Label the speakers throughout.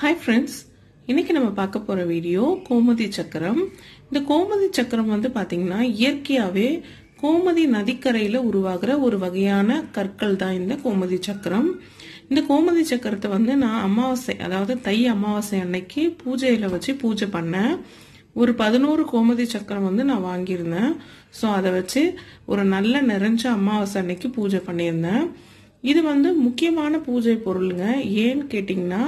Speaker 1: hi friends இன்றைக்கி நம்ம பார்க்க போகிற வீடியோ கோமதி சக்கரம் இந்த கோமதி சக்கரம் வந்து பார்த்திங்கன்னா இயற்கையாகவே கோமதி நதிக்கரையில் உருவாகிற ஒரு வகையான கற்கள் தான் இந்த கோமதி சக்கரம் இந்த கோமதி சக்கரத்தை வந்து நான் அமாவாசை அதாவது தை அமாவாசை அன்னைக்கு பூஜையில் வச்சு பூஜை பண்ணேன் ஒரு பதினோரு கோமதி சக்கரம் வந்து நான் வாங்கியிருந்தேன் ஸோ அதை வச்சு ஒரு நல்ல நிறைஞ்ச அமாவாசை அன்னைக்கு பூஜை பண்ணியிருந்தேன் இது வந்து முக்கியமான பூஜை பொருளுங்க ஏன்னு கேட்டிங்கன்னா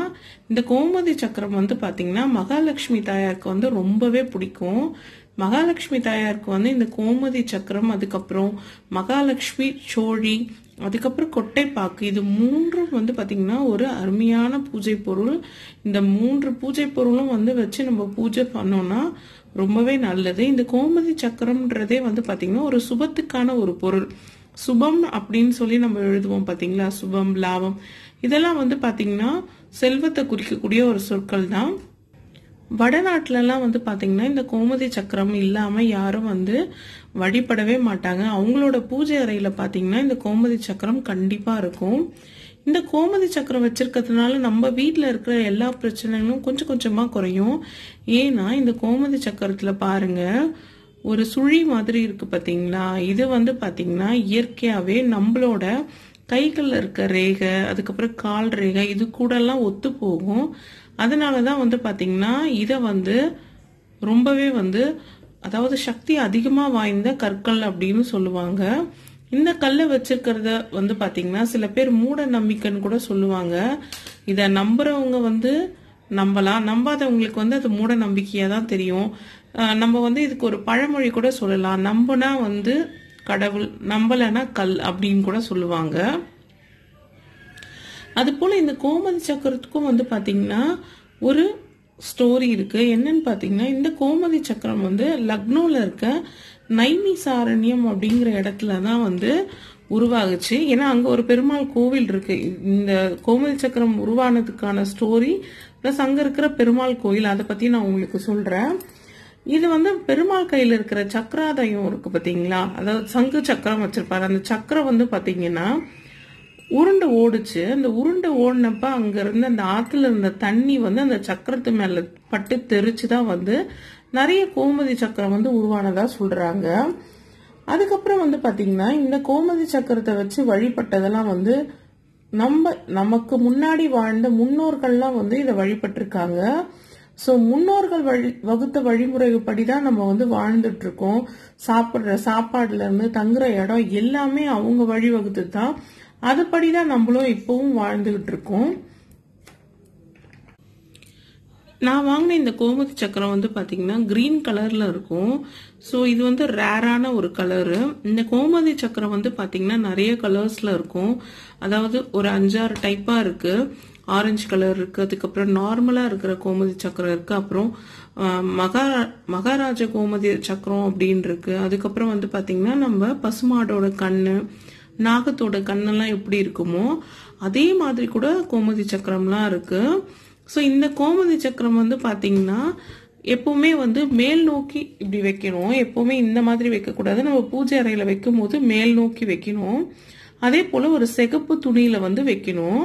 Speaker 1: இந்த கோமதி சக்கரம் வந்து பார்த்திங்கன்னா மகாலட்சுமி தாயாருக்கு வந்து ரொம்பவே பிடிக்கும் மகாலட்சுமி தாயாருக்கு வந்து இந்த கோமதி சக்கரம் அதுக்கப்புறம் மகாலட்சுமி சோழி அதுக்கப்புறம் கொட்டைப்பாக்கு இது மூன்றும் வந்து பார்த்திங்கன்னா ஒரு அருமையான பூஜை பொருள் இந்த மூன்று பூஜை பொருளும் வந்து வச்சு நம்ம பூஜை பண்ணோம்னா ரொம்பவே நல்லது இந்த கோமதி சக்கரம்ன்றதே வந்து பார்த்திங்கன்னா ஒரு சுபத்துக்கான ஒரு பொருள் சுபம் அப்படின்னு சொல்லி நம்ம எழுதுவோம் பார்த்தீங்களா சுபம் லாபம் இதெல்லாம் வந்து பாத்தீங்கன்னா செல்வத்தை குறிக்கக்கூடிய ஒரு சொற்கள் தான் எல்லாம் வந்து பாத்தீங்கன்னா இந்த கோமதி சக்கரம் இல்லாமல் யாரும் வந்து வழிபடவே மாட்டாங்க அவங்களோட பூஜை அறையில் பார்த்தீங்கன்னா இந்த கோமதி சக்கரம் கண்டிப்பாக இருக்கும் இந்த கோமதி சக்கரம் வச்சிருக்கிறதுனால நம்ம வீட்டில் இருக்கிற எல்லா பிரச்சனைகளும் கொஞ்சம் கொஞ்சமாக குறையும் ஏன்னா இந்த கோமதி சக்கரத்தில் பாருங்கள் ஒரு சுழி மாதிரி இருக்குது பார்த்தீங்களா இது வந்து பாத்தீங்கன்னா இயற்கையாகவே நம்மளோட கைகளில் இருக்க ரேகை அதுக்கப்புறம் கால் ரேகை இது கூடலாம் ஒத்து போகும் அதனால தான் வந்து பார்த்திங்கன்னா இதை வந்து ரொம்பவே வந்து அதாவது சக்தி அதிகமாக வாய்ந்த கற்கள் அப்படின்னு சொல்லுவாங்க இந்த கல்லை வச்சிருக்கிறத வந்து பார்த்திங்கன்னா சில பேர் மூட நம்பிக்கைன்னு கூட சொல்லுவாங்க இதை நம்புகிறவங்க வந்து நம்பலாம் நம்பாதவங்களுக்கு வந்து அது மூட நம்பிக்கையாக தான் தெரியும் நம்ம வந்து இதுக்கு ஒரு பழமொழி கூட சொல்லலாம் நம்பனா வந்து கடவுள் நம்பலன்னா கல் அப்படின்னு கூட சொல்லுவாங்க அது போல இந்த கோமதி சக்கரத்துக்கும் வந்து பார்த்திங்கன்னா ஒரு ஸ்டோரி இருக்குது என்னன்னு பார்த்தீங்கன்னா இந்த கோமதி சக்கரம் வந்து லக்னோவில் இருக்க நைமி சாரண்யம் அப்படிங்கிற இடத்துல தான் வந்து உருவாகுச்சு ஏன்னா அங்கே ஒரு பெருமாள் கோவில் இருக்கு இந்த கோமதி சக்கரம் உருவானதுக்கான ஸ்டோரி ப்ளஸ் அங்கே இருக்கிற பெருமாள் கோயில் அதை பற்றி நான் உங்களுக்கு சொல்கிறேன் இது வந்து பெருமாள் கையில் இருக்கிற சக்கராதயம் இருக்கு பார்த்தீங்களா அதாவது சங்கு சக்கரம் வச்சிருப்பாரு அந்த சக்கரம் வந்து பார்த்தீங்கன்னா உருண்டை ஓடுச்சு அந்த உருண்டை ஓடினப்ப அங்கேருந்து அந்த ஆற்றுல இருந்த தண்ணி வந்து அந்த சக்கரத்து மேலே பட்டு தெரிச்சு தான் வந்து நிறைய கோமதி சக்கரம் வந்து உருவானதாக சொல்கிறாங்க அதுக்கப்புறம் வந்து பார்த்தீங்கன்னா இந்த கோமதி சக்கரத்தை வச்சு வழிபட்டதெல்லாம் வந்து நம்ம நமக்கு முன்னாடி வாழ்ந்த முன்னோர்கள்லாம் வந்து இதை வழிபட்டிருக்காங்க ஸோ முன்னோர்கள் வழி வகுத்த வழிமுறைப்படி தான் நம்ம வந்து வாழ்ந்துட்டு இருக்கோம் சாப்பிட்ற சாப்பாடுல இருந்து தங்குற இடம் எல்லாமே அவங்க வழிவகுத்து தான் அதுபடி தான் நம்மளும் இப்போவும் வாழ்ந்துகிட்டு இருக்கோம் நான் வாங்கின இந்த கோமதி சக்கரம் வந்து பார்த்தீங்கன்னா க்ரீன் கலரில் இருக்கும் ஸோ இது வந்து ரேரான ஒரு கலரு இந்த கோமதி சக்கரம் வந்து பார்த்தீங்கன்னா நிறைய கலர்ஸில் இருக்கும் அதாவது ஒரு அஞ்சாறு டைப்பாக இருக்குது ஆரஞ்சு கலர் இருக்குது அதுக்கப்புறம் நார்மலாக இருக்கிற கோமதி சக்கரம் இருக்குது அப்புறம் மகா மகாராஜ கோமதி சக்கரம் அப்படின்னு இருக்கு அதுக்கப்புறம் வந்து பார்த்திங்கன்னா நம்ம பசுமாடோட கண் நாகத்தோட கண்ணெல்லாம் எப்படி இருக்குமோ அதே மாதிரி கூட கோமதி சக்கரம்லாம் இருக்குது ஸோ இந்த கோமதி சக்கரம் வந்து பார்த்திங்கன்னா எப்போவுமே வந்து மேல் நோக்கி இப்படி வைக்கணும் எப்போவுமே இந்த மாதிரி வைக்கக்கூடாது நம்ம பூஜை அறையில் வைக்கும் போது மேல் நோக்கி வைக்கணும் அதே போல் ஒரு சிகப்பு துணியில் வந்து வைக்கணும்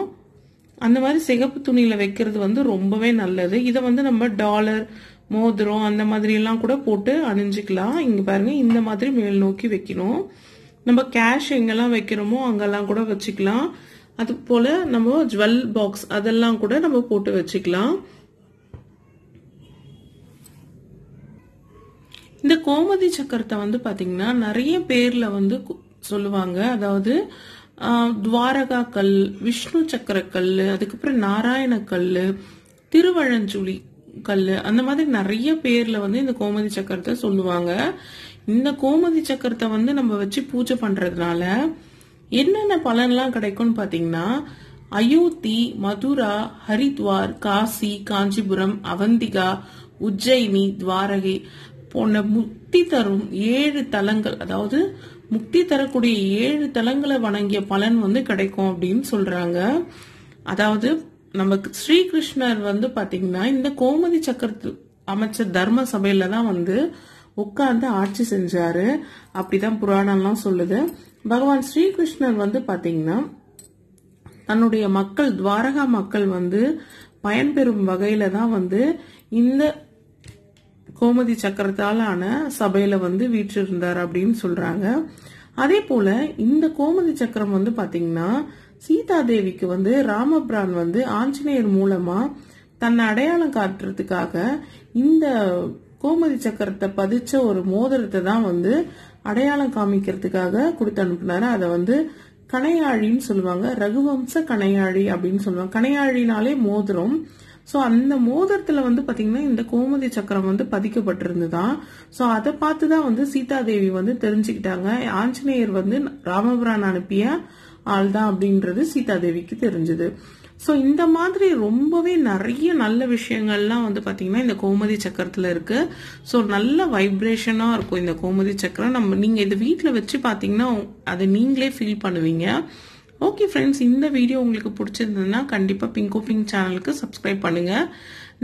Speaker 1: அந்த மாதிரி சிகப்பு துணியில் வைக்கிறது வந்து ரொம்பவே நல்லது இதை வந்து நம்ம டாலர் மோதிரம் அந்த மாதிரி எல்லாம் கூட போட்டு அணிஞ்சிக்கலாம் இங்கே பாருங்கள் இந்த மாதிரி மேல் நோக்கி வைக்கணும் நம்ம கேஷ் எங்கெல்லாம் வைக்கிறோமோ அங்கெல்லாம் கூட வச்சுக்கலாம் அது போல் நம்ம ஜுவல் பாக்ஸ் அதெல்லாம் கூட நம்ம போட்டு வச்சுக்கலாம் இந்த கோமதி சக்கரத்தை வந்து பாத்தீங்கன்னா நிறைய பேரில் வந்து சொல்லுவாங்க அதாவது துவாரகா கல் விஷ்ணு சக்கர கல் அதுக்கப்புறம் நாராயண கல் திருவழஞ்சுழி கல் அந்த மாதிரி நிறைய பேர்ல வந்து இந்த கோமதி சக்கரத்தை சொல்லுவாங்க இந்த கோமதி சக்கரத்தை வந்து நம்ம வச்சு பூஜை பண்றதுனால என்னென்ன பலன்லாம் கிடைக்கும்னு பாத்தீங்கன்னா அயோத்தி மதுரா ஹரித்வார் காசி காஞ்சிபுரம் அவந்திகா உஜ்ஜயினி துவாரகை போன்ற முத்தி தரும் ஏழு தலங்கள் அதாவது முக்தி தரக்கூடிய ஏழு தலங்களை வணங்கிய பலன் வந்து கிடைக்கும் அப்படின்னு சொல்றாங்க அதாவது நமக்கு ஸ்ரீகிருஷ்ணர் வந்து பாத்தீங்கன்னா இந்த கோமதி சக்கரத்து அமைச்ச தர்ம சபையில தான் வந்து உட்கார்ந்து ஆட்சி செஞ்சாரு அப்படிதான் புராணம்லாம் சொல்லுது பகவான் ஸ்ரீகிருஷ்ணர் வந்து பாத்தீங்கன்னா தன்னுடைய மக்கள் துவாரகா மக்கள் வந்து பயன்பெறும் வகையில தான் வந்து இந்த கோமதி சக்கரத்தால் ஆன சபையில வந்து வீற்றிருந்தார் அப்படின்னு சொல்றாங்க அதே போல இந்த கோமதி சக்கரம் வந்து பாத்தீங்கன்னா சீதா தேவிக்கு வந்து ராமபிரான் வந்து ஆஞ்சநேயர் மூலமா தன்னை அடையாளம் காட்டுறதுக்காக இந்த கோமதி சக்கரத்தை பதிச்ச ஒரு மோதிரத்தை தான் வந்து அடையாளம் காமிக்கிறதுக்காக கொடுத்து அனுப்புனாரு அதை வந்து கணையாழின்னு சொல்லுவாங்க ரகுவம்ச கணையாழி அப்படின்னு சொல்லுவாங்க கணையாழினாலே மோதிரம் ஸோ அந்த மோதிரத்தில் வந்து பாத்தீங்கன்னா இந்த கோமதி சக்கரம் வந்து பதிக்கப்பட்டிருந்துதான் ஸோ அதை பார்த்து தான் வந்து சீதாதேவி வந்து தெரிஞ்சுக்கிட்டாங்க ஆஞ்சநேயர் வந்து ராமபுரான் அனுப்பிய ஆள் தான் அப்படின்றது சீதாதேவிக்கு தெரிஞ்சுது ஸோ இந்த மாதிரி ரொம்பவே நிறைய நல்ல விஷயங்கள்லாம் வந்து பார்த்தீங்கன்னா இந்த கோமதி சக்கரத்தில் இருக்குது ஸோ நல்ல வைப்ரேஷனாக இருக்கும் இந்த கோமதி சக்கரம் நம்ம நீங்கள் இதை வீட்டில் வச்சு பார்த்தீங்கன்னா அதை நீங்களே ஃபீல் பண்ணுவீங்க ஓகே ஃப்ரெண்ட்ஸ் இந்த வீடியோ உங்களுக்கு பிடிச்சிருந்ததுன்னா கண்டிப்பாக பிங்கோ பிங்க் சேனலுக்கு சப்ஸ்கிரைப் பண்ணுங்கள்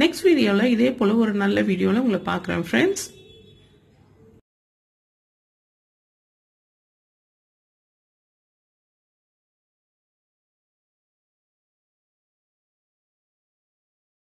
Speaker 1: நெக்ஸ்ட் வீடியோவில் இதே போல் ஒரு நல்ல வீடியோவில் உங்களை பார்க்குறேன் ஃப்ரெண்ட்ஸ்